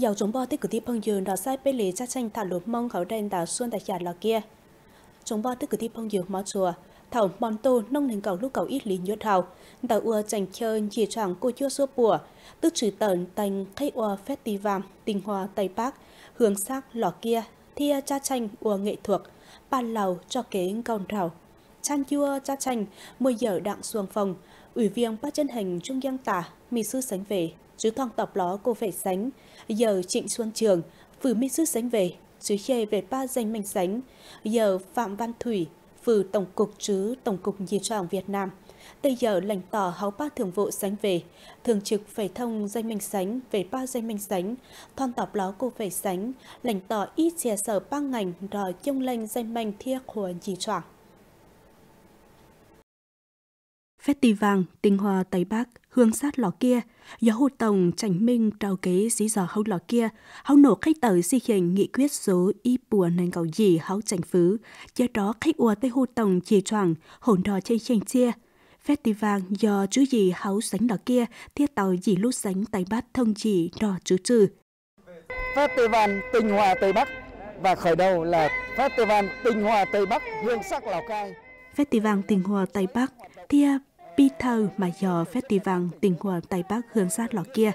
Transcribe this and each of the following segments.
dầu chúng bò tích cử tiếp phong dường đó sai bê lì cha tranh thả lụp mong khẩu đen đảo xuân tại nhà lò kia chúng bò tích cử tiếp phong dường mò chùa thảo bòn tô nông nền cầu lúc cầu ít lý nhuận hào tàu ua chành chơi chỉ chẳng cô chưa xua bùa tức trừ tần thành khay ua festival tình hòa tây bắc hướng xác lò kia thia cha tranh ua nghệ thuật ban lầu cho kế cầu thảo chan chua cha tranh mười giờ đặng xuồng phòng ủy viên ban chân hành trung giang tả mì sư sánh về dưới thong tọc ló cô phải sánh, giờ trịnh xuân trường, vừa minh sức sánh về, dưới chê về ba danh mình sánh, giờ phạm văn thủy, vừa tổng cục chứ tổng cục nhi trọng Việt Nam, tây giờ lãnh tỏ háo ba thường vụ sánh về, thường trực phải thông danh minh sánh về ba danh minh sánh, thon tọc ló cô phải sánh, lãnh tỏ ít chia sở ba ngành rồi chung lanh danh minh thiếc của nhi trọng. Festi vàng, tinh hoa Tây Bắc, hương sát lò kia, gió hụt tổng chảnh minh trao kế dí giò hâu lò kia, hâu nổ khách tờ di hình nghị quyết số y bùa nền cầu gì hâu chảnh phứ, do đó khách ua tây hụt tổng chì choàng, hồn đò chơi chành chia. Festival do chú gì hâu sánh đỏ kia, thiết tàu dì lút sánh Tây Bắc thông chỉ đò chú trừ. Festival tinh hoa Tây Bắc và khởi đầu là Festival tinh hoa Tây Bắc hương sắc Lào Cai. Festival tinh hoa Tây Bắc, thia bi thơ mà do Festival tình hòa Tây Bắc hướng sát lọ kia.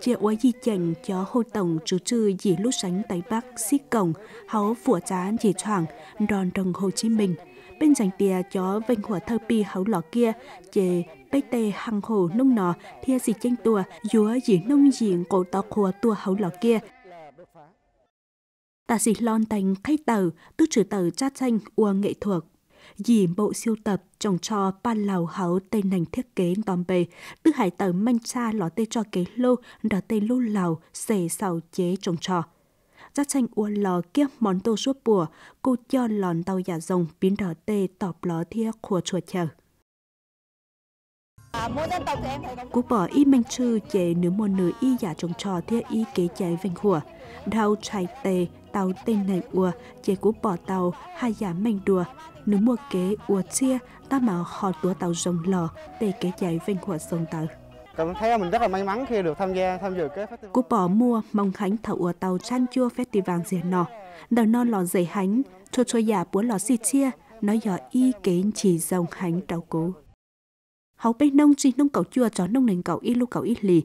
Chia quá di chảnh cho hô tổng chú trư dì lúc sánh Tây Bắc xích cổng, hấu phủ giá dì choảng, đòn đồng Hồ Chí Minh. Bên dành tìa cho vinh hòa thơ bi hấu lọ kia, chê bê tê hăng hồ nông nọ, thia dì chanh tùa, dúa dì nông diện cổ tọc hòa tùa hấu lọ kia, ta xì lon thành khách tờ, tức trừ tờ cha tranh ua nghệ thuật dì bộ siêu tập trồng cho ban lầu hấu tây nành thiết kế đòn bề, tư hải tờ manh cha ló tây cho kế lô, đỏ tây lô lầu xề xào chế trồng cho Giá tranh ua lò kiếp món tô suốt bùa, cô cho lòn tàu giả rồng biến đỏ tê tọp ló thia khùa chùa chờ. cô bỏ y manh chư chế nữ môn nữ y giả trồng trò thia y kế chế vành hùa, đau trái tê tàu tên này ua chế của bỏ tàu hai giả manh đùa nếu mua kế ua chia ta mà họ đùa tàu rồng lò để kế chạy vinh hoạt sông tàu cảm thấy mình rất là may mắn khi được tham gia tham dự cái festival. Cú bỏ mua mong khánh thảo ua tàu chan chua festival rìa nọ. Đầu non lò dày hánh, cho cho giả búa lò xì chia, Nói giờ y kế chỉ dòng hánh tàu cố hậu bê nông chi nông cầu chua cho nông nền cầu y lu cầu y lì,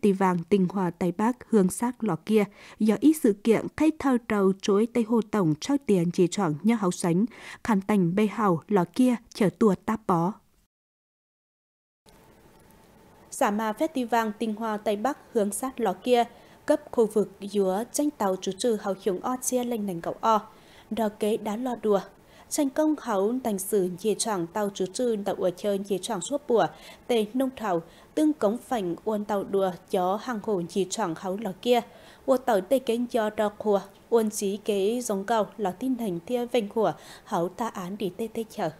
tì vàng tình hòa Tây Bắc hương sắc lọ kia, do ít sự kiện thay thơ trầu chối Tây Hồ Tổng trao tiền chỉ chọn nhớ hậu sánh, khán tành bê hào lọ kia chở tua táp bó. Giả mà tì vàng tình hòa Tây Bắc hướng sát lọ kia, cấp khu vực giữa tranh tàu chú trừ hậu hiệu o chia lên nền cầu o, đò kế đá lo đùa tranh công hấu thành sử dì trọng tàu chú trư tàu ở chơi dì trọng suốt bùa, tề nông thảo, tương cống phảnh uôn tàu đùa gió hàng hồ dì trọng hấu lò kia. Ua tàu tê kênh cho đọc hùa, uôn chí kế giống cầu lò tin hình thia vệnh hùa, hấu ta án đi tê tê chở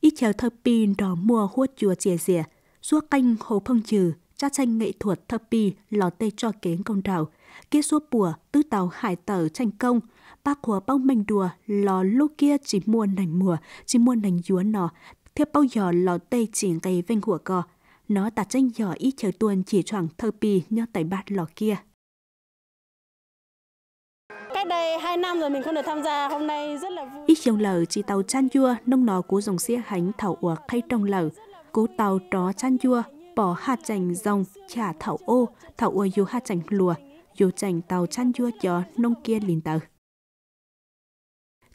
ít chờ thơ pin đỏ mùa hút chùa chìa dìa, suốt canh hồ phong trừ, cha tranh nghệ thuật thơ pi lò tê cho kế công đảo, kia suốt bùa tư tàu hải tờ tranh công, bác của bao mình đùa lò lúc kia chỉ mua nành mùa chỉ mua nành dúa nọ theo bao giờ lò tây chỉ cây vinh của cò nó ta tranh giỏ ít chờ tuần chỉ choàng thơ pì nhớ tại bát lò kia cách đây hai năm rồi mình không được tham gia, hôm nay rất là vui. Ít chiều lở chỉ tàu chan chua nông nò cú dùng xe hành thảo ua khay trong lở. cố tàu tró chan chua bỏ hạt chành rồng, chả thảo ô, thảo ua dù hạt chành lùa. Dù chành tàu chan chua cho nông kia lìn tàu.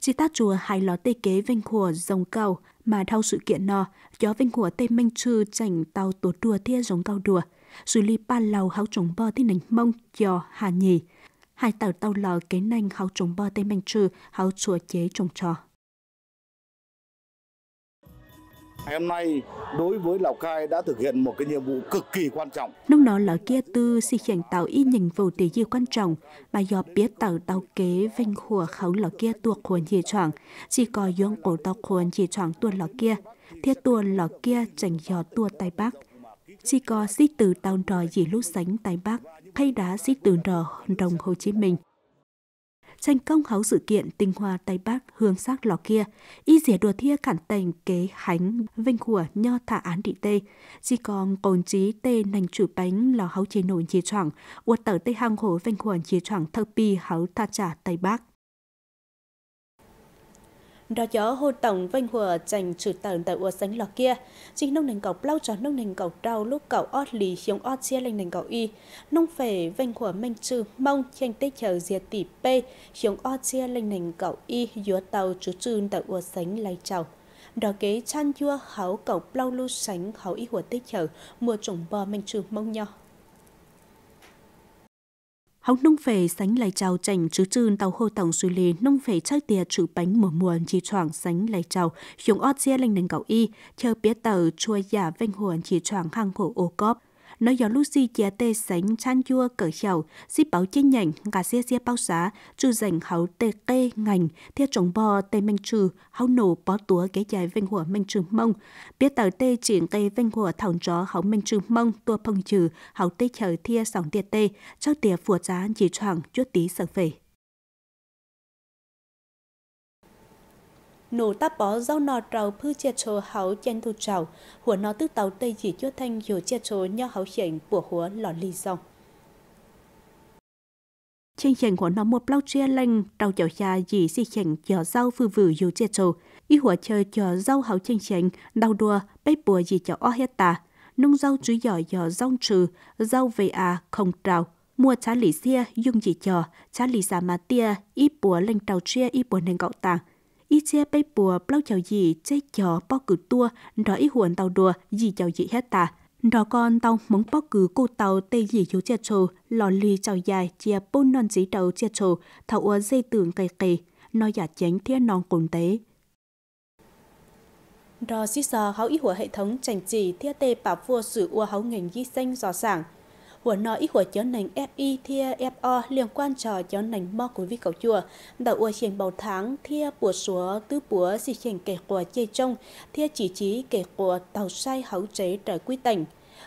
Chi tát chùa hai ló tê kế vinh khủa dòng cầu mà thao sự kiện nọ, gió vinh khủa tê minh trừ chảnh tàu tổ đùa tia dòng cao đùa. Dù li ba lầu háo trống bơ tê nánh mông giò hà nhì. Hai tàu tàu lò kế nành háo trống bơ tê minh trừ háo chùa chế trồng trò. ngày hôm nay đối với Lào Cai đã thực hiện một cái nhiệm vụ cực kỳ quan trọng. Nông nó là kia tư si hiện tạo y nhiệm vụ tế dư quan trọng, bà do biết tạo tàu kế vinh hùa khấu lào kia tuộc khuôn dị trọng, chỉ có dương cổ tàu khuôn dị trọng tuôn lào kia, thiết tuôn lào kia chẳng do tua tay bác chỉ có sĩ từ tàu trò dị lúc sánh tại Bắc, hay đá sĩ từ trò đồng Hồ Chí Minh tranh công háu sự kiện tinh hoa Tây Bắc hương sắc lò kia, y dẻ đùa thia cản tành kế hánh vinh khủa nho thả án đị tê, chỉ còn cồn chí tê nành chủ bánh lò háu chế nổi chế trọng, uột tở tê hang hồ vinh khủa chế trọng thơ pi háu tha trả Tây Bắc đó gió hô tổng vinh hùa dành trừ tầng tại ua sánh lò kia chính nông nền cọc lao cho nông nền cọc đau lúc cậu ót lì hiếu ót chia lên nền cọc y nông phể vinh hùa minh trừ mong tranh tích chờ diệt tỷ p hiếu ót chia lên nền cọc y dúa tàu chú trừ tại ua sánh lấy chầu đó kế chan chua háo cọc lao lưu sánh háo y hùa tích chờ mùa trùng bò minh trừ mong nhau Hóng nông về sánh lấy chào chảnh chứ chư tàu hô tổng suy lý nông về chắc tìa chữ bánh mùa muộn chỉ choảng sánh lấy chào chúng ót dê lành đánh cậu y, chờ biết tờ chua giả vanh huồn chỉ choảng hàng khổ ô cóp nó do Lucy chia tê sánh chan chua cỡ hiểu, xí báo chê nhảnh, gà xê xê bao xá, trừ dành háo tê kê ngành, thia trống bò tê minh trừ, háo nổ bó túa ghé dài vinh hùa minh trừ mông. Biết tờ tê triển tê vinh hùa thảo gió háo minh trừ mông, tua phong trừ, háo tê chờ thia sóng tiệt tê, cho tìa phùa giá chỉ choàng chút tí sở phẩy. nụ táp bó rau nọ trầu phư chia trồ hảo chen thu trầu hùa nó tức tàu tây chỉ cho thanh dù chia trồ nho hảo hiện của hùa lò ly rong chương trình của nó một lau chia lanh trâu chảo cha dì si chỉnh chờ rau phư vử dù chia trồ y hùa chờ chờ rau hảo chương trình đau đùa bấy bùa dì chảo o hết tà nung rau chú giỏi giỏ rong trừ rau về à không trào mua chá lì xia dung dì chờ chá lì xà mà tia ít bùa lanh trầu chia ít bùa nền gạo tàng y chia bay bùa bao chào gì chê chó bao cử tua đó y huồn tàu đùa gì chào gì hết ta đó con tàu mong bao cử cô tàu tê gì chú chia chồ lò lì chào dài chia bôn non dí đầu chia chồ thảo ua dây tường cây cây nó giả chánh thiên non cùng tế đó xí sò háo ý hùa hệ thống chành chỉ thiết tê bảo vua sử ua háo ngành ghi xanh rõ ràng của หัวน้อยหัวเจ้าหนัง FI เทีย FO liên quan cho trò เจ้าหนัง mò của vi cầu chùa đã ua trình bầu tháng tia bùa súa tứ bùa xì chiền kể của chê trông tia chỉ trí kể của tàu sai hấu chế trời quy tỉnh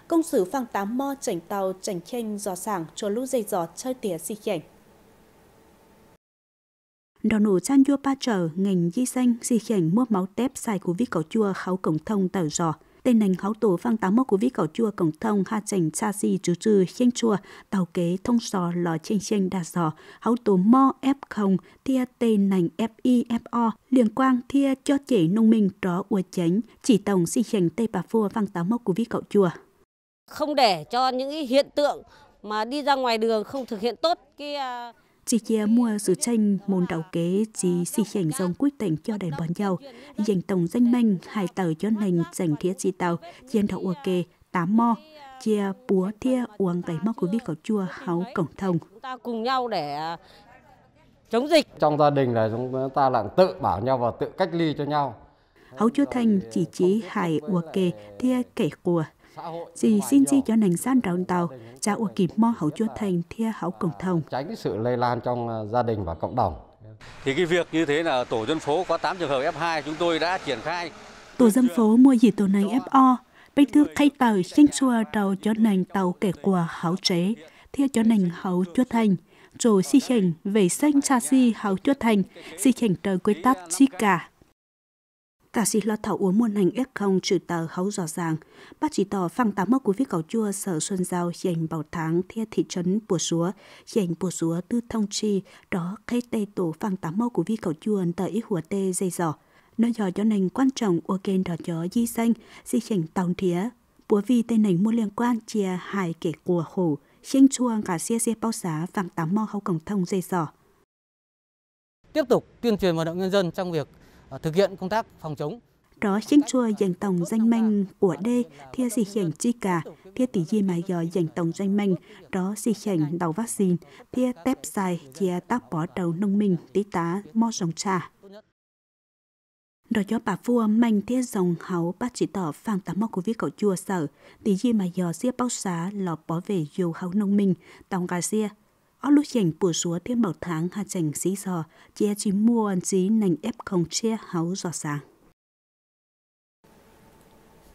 công sử phang tám mo chảnh tàu chảnh chênh giò sảng cho lũ dây giò chơi tỉa xì chảnh đò nổ chan chua pa trở ngành di xanh xì chảnh mua máu tép xài của vi cầu chua khấu cổng thông tàu giò tên nành háo tổ phang tám mốc của vi cỏ chua cổng thông ha chành cha si chú trừ khiên chua tàu kế thông sò lò chênh chênh đà sò háo tổ mo f không thia tên nành f o liên quang thia cho chế nông minh tró ua chánh chỉ tổng si chành tây bà phua phang tám mốc của vi cỏ chua không để cho những hiện tượng mà đi ra ngoài đường không thực hiện tốt cái à, chỉ chia mua sự tranh môn đầu kế chỉ xì chảnh dòng quyết tỉnh cho đèn bón dầu dành tổng danh minh hai tờ cho nành dành thiết chi tàu chiên thọ ua kê tám mo chia búa thia uống cái móc của vị có chua háu cổng thông ta cùng nhau để à, chống dịch trong gia đình là chúng ta là tự bảo nhau và tự cách ly cho nhau Hấu chua thanh chỉ chỉ hài ua kê thia kể của Dì xin chi cho nành san rộng tàu, cha ua kịp mo hậu chúa thành thia hậu cộng thông Tránh sự lây lan trong à, gia đình và cộng đồng. Thì cái việc như thế là tổ dân phố có 8 trường hợp F2 chúng tôi đã triển khai. Tổ dân phố mua gì tổ này FO, bên thước khay tàu sinh xua trầu cho nành tàu kể của hậu chế, thia cho nành hậu chúa thành trổ si chỉnh về xanh cha si hào chuốt thành si chỉnh trời quê tát chi cả Cả xì lo thảo uống muôn hành ép không trừ tờ hấu rõ ràng. Bác chỉ tỏ phăng tám mốc của viết cầu chua sở xuân giao dành bảo tháng theo thị trấn bùa súa, dành bùa súa tư thông chi, đó cây tê tổ phăng tám mốc của viết cầu chua tờ ít hùa tê dây dò Nó dò cho nành quan trọng ở kênh đỏ chó di xanh, di hình tòng thía. Bùa vi tên nành mua liên quan chia hai kể của hủ, xanh chuông cả xe xe bao xá phăng tám mốc hậu cổng thông dây dò Tiếp tục tuyên truyền vận động nhân dân trong việc Ờ, thực hiện công tác phòng chống. Đó chính chùa dành tổng danh manh của đê thia dì khảnh chi cả, thia tỷ di mà giờ dành tổng danh manh, đó dì khảnh đầu vaccine, thia tép dài chia tác bỏ đầu nông minh tí tá mò dòng trà. Rồi cho bà vua mạnh thiết dòng hấu bác chỉ tỏ phang tám mọc của viết cậu chùa sở, tỷ gì mà giờ xếp bao xá lọt bỏ về dù hấu nông minh, tòng gà xia ở lúc dành bữa súa thêm bảo tháng hạ dành xí giò, chia chỉ mua ăn chí nành ép không chia hấu giò sáng.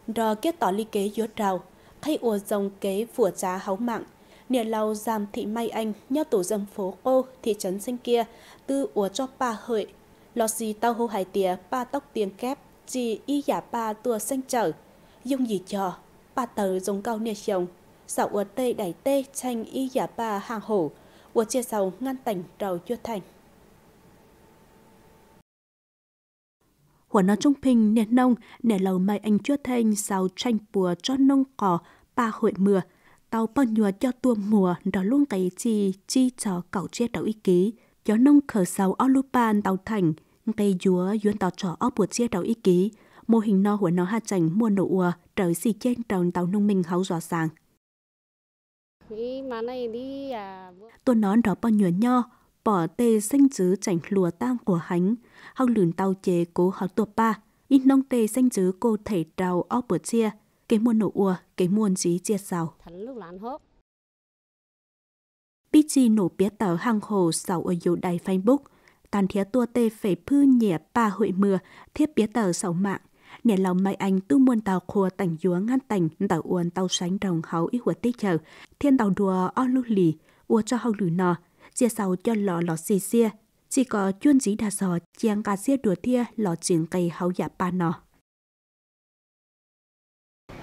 Đó kết tỏ ly kế dứa trào, thay ùa dòng kế vủa giá hấu mạng, nịa lau giam thị may anh nhớ tổ dân phố cô thị trấn xanh kia, tư ùa cho ba hợi, lọt gì tao hô hải tía ba tóc tiền kép, chỉ y giả ba tua xanh trở, dung gì trò ba tờ dùng cao nịa chồng, sạo ùa tê đẩy tê tranh y giả ba hàng hổ, của chia sầu ngăn tỉnh trầu chưa thành. Hủa nó trung bình nền nông, nền lầu mai anh chưa thành sao tranh bùa cho nông cỏ, ba hội mưa. Tàu bao nhùa cho tua mùa, đó luôn cái chi, chi cho cậu chết đầu ý ký. cho nông khở sầu ao lưu bàn tàu thành, cây dúa duyên tàu trò ao bùa chia đầu ý ký. Mô hình no của nó hạ chảnh mua nổ ùa, trời xì trên trồng tàu nông minh hấu rõ ràng. Tuần nón đó bao nhuẩn nho, bỏ tê xanh chứ chảnh lùa tang của hắn, hăng lửn tàu chế cố học tuột ba, ít nông tê xanh chứ cô thể trào óc bữa chia, cái muôn nổ ùa, cái muôn dí chia sào. Bí chi nổ biết tờ hàng hồ sầu ở dù đài Facebook, tàn thiết tua tê phải phư nhẹ ba hội mưa, thiết biết tờ sầu mạng nè lòng mai anh tư muôn tàu khua tảnh dúa ngăn tảnh tàu uôn tàu sánh đồng hấu ít hùa tê chờ thiên tàu đùa o lưu lì ua cho hậu lùi nọ chia sau cho lọ lọ xì xia chỉ có chuyên dí đà sò chiang cà xia đùa thia lọ chuyện cây hấu dạ ba nọ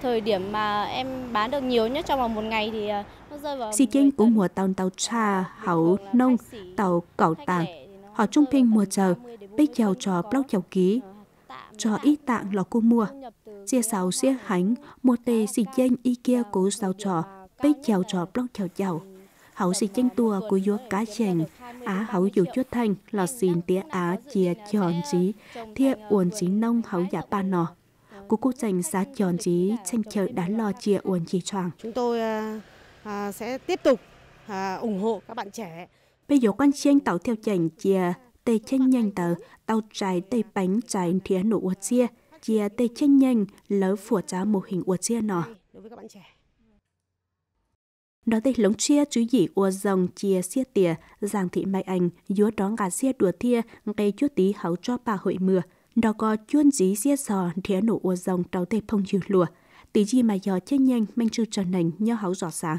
thời điểm mà em bán được nhiều nhất trong vòng một ngày thì à, nó rơi vào xì chênh cũng mùa tàu tàu cha hậu nông tàu cẩu tàng họ trung bình mùa chờ bích chèo cho blog chèo ký ờ cho y tạng lò cô mua. Chia sáu xia hành một tê xì chênh y kia cố sao trò, bế chèo trò blog chèo chèo. Hảo xì chênh tua của yuốc cá chèn á hảo dù chút thanh là xin tía á chia chọn chí, thia uồn chí nông hảo giả ba nò Cô cô chành xá chọn chí, tranh chợ đá lò chia uồn chí choàng. Chúng tôi à, à, sẽ tiếp tục à, ủng hộ các bạn trẻ. Bây giờ quan chiên tạo theo chành chia tê chân nhanh tờ, tao trái tê bánh trái thía nổ ua chia, chia tê chân nhanh lỡ phủa trá mô hình ua chia nọ. nói tê lống chia chú dị ua dòng chia xia tìa, giàng thị mai ảnh, dúa đón gà xia đùa thia, gây chút tí háo cho bà hội mưa. Đó có chuôn dí xia sò thía nổ ua dòng tàu tê phong dư lùa. Tí gì mà gió chết nhanh, manh trư trở nành, nhau háo rõ sáng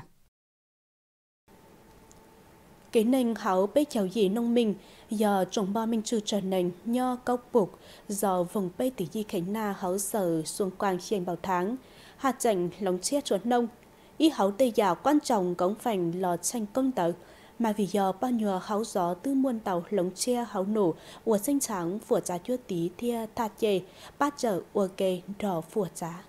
cái nền hảo bê chào dị nông mình giờ trồng ba mình chưa trở nền nho cốc bục giờ vùng bê tỷ di khánh na hảo sở xuân quang trên bảo tháng hạt chảnh lóng chia chuột nông ý hảo tây giả quan trọng cống phành lò tranh công tử mà vì giờ bao nhiêu háo gió tư muôn tàu lống chia háo nổ của xanh trắng phủa giá chua tí thia thạt chê ba trở ua kê đỏ phủa giá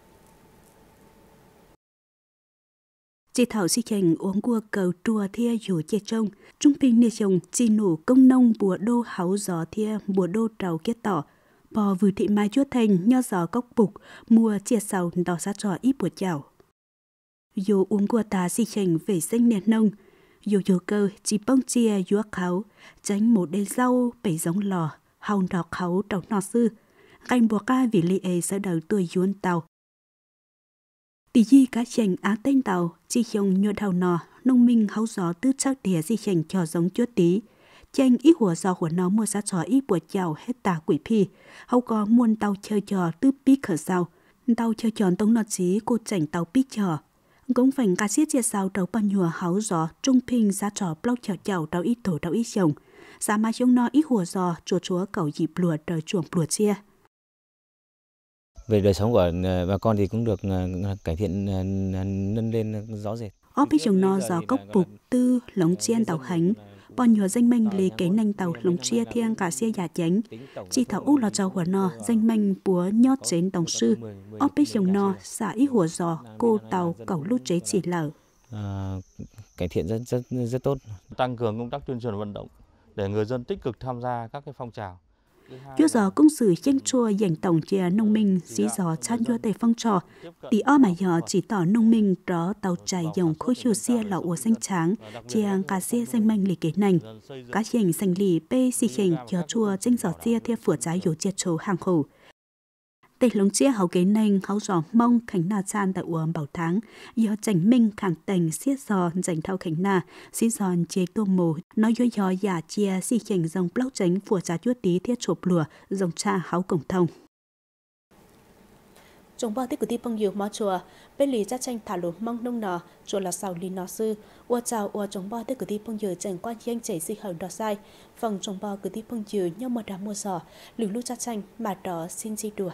chỉ thảo si chành uống cua cầu chùa thia dù che trông trung bình nê chồng chỉ nổ công nông bùa đô háo gió thia bùa đô trầu kết tỏ bò vừa thị mai chúa thành nho gió cốc bục mua chia sầu đỏ sát trò ít bùa chảo dù uống cua ta si chành về xanh nè nông dù dù cơ chỉ bông chia dúa kháu tránh một đê rau bảy giống lò hồng đỏ kháu trồng nọ sư gành bùa ca vì li ê sẽ đầu tuổi yuôn tàu Kỳ di cá chành á tên tàu, chi chồng nhua đầu nò nông minh hấu gió tư chắc đĩa di chành cho giống chúa tí. Chanh ít hùa gió của nó mua giá trò ít bùa chào hết tà quỷ phi, hấu có muôn tàu chơi trò tư bí khở sao. Tàu chơi tròn tông nọt chí cô chảnh tàu bí trò. Cũng phải cá xiết chia sao đầu bao nhùa háo gió trung pinh giá trò block chào chào đầu ít thổ đầu ít chồng. Giá mai chúng nó ít hùa gió chùa chúa cầu dịp lùa đời chuồng lùa chia về đời sống của ờ, bà con thì cũng được ờ, cải thiện ờ, nâng lên rõ rệt. Ông bị trường nó gió cốc phục tư lóng chiên tàu khánh, bọn nhớ danh manh lê cái nành tàu lồng chia thiên cả xe giả chánh chỉ thảo ú lò cho hùa nò danh manh búa nhót chén tổng sư óp bế trường nò xả ít hùa giò cô tàu cẩu lút chế chỉ lở à, cải thiện rất rất rất tốt tăng cường công tác tuyên truyền vận động để người dân tích cực tham gia các cái phong trào chưa gió công sự chênh chua dành tổng chia nông minh dí gió chan dua tề phong trò. Tí o mà nhỏ chỉ tỏ nông minh đó tàu chạy dòng khô chiều xe là ua xanh tráng, chia cà xe danh manh lì kế nành. Cá chênh xanh lì bê xì chênh chó chua chênh gió xe theo phủa trái yếu chia trâu hàng khẩu. Tây lông chia hậu kế nênh hậu giò mông khánh na chan tại uống bảo tháng. Do chảnh minh khẳng tình xiết giò dành thao khánh na xí giòn chế tô mù. Nói do dò giả chia xì chảnh dòng blog chánh phùa trà chuốt tí thiết chụp lùa dòng cha hậu cổng thông. Chúng bao tích của tí bông nhiều mò chùa, bên lì chắc tranh thả lũ mong nông nở chùa là sau lì nọ sư, ua chào ua chúng bao tích của tí bông nhiều chẳng quan nhanh chảy si hầu đỏ sai, phòng chúng bao của tí bông yếu nhau mò đá mua giỏ, lưu lũ chắc tranh mà đó xin chi đùa.